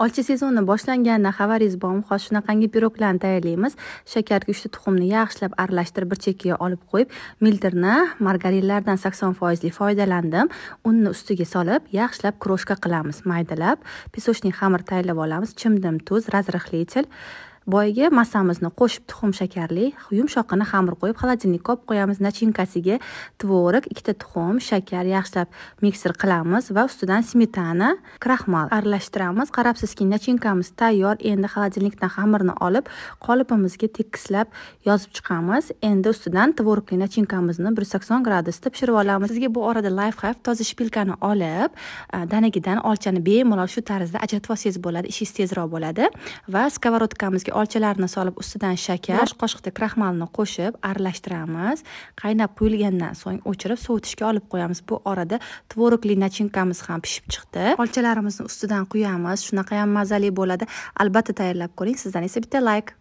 olcha sezoni boshlanganda xabaringiz bormi hozir shunaqangi piroglarni tayyorlaymiz shakarga uchta tuxumni yaxshilab aralashtirib bir chekkaga olib qo'yib mildirni margarinlardan sakson foizli foydalandim unni ustiga solib yaxshilab kroshka qilamiz maydalab песочный xamir tayyorlab olamiz chimdim tuz разрыхлитель boyagi massamizni qo'shib tuxum shakarli yumshoqqina xamir qo'yib xolodilnikka olib qo'yamiz nachinkasiga tvorog ikkita tuxum shakar yaxshilab mikser qilamiz va ustidan smetana kraxmal aralashtiramiz qarabsizki nachinkamiz tayyor endi xolodilnikdan xamirni olib qolipimizga tekislab yozib chiqamiz endi ustidan tvorogli nachinkamizni bir yuz sakson gradusda pishirib olamiz sizga bu orada lifhak toza shpilkani olib danagidan olchani bemalol shu tarzda ajratib olsangiz bo'ladi ishingiz tezroq bo'ladi va skоворodkamizga olchalarni solib ustidan shakar yosh qoshiqda kraxmalni qo'shib aralashtiramiz qaynab quyilgandan so'ng o'chirib sovutishga olib qo'yamiz bu orada tvorogli nachinkamiz ham pishib chiqdi olchalarimizni ustidan quyamiz shunaqayam mazali bo'ladi albatta tayyorlab ko'ring sizdan esa bitta layk like.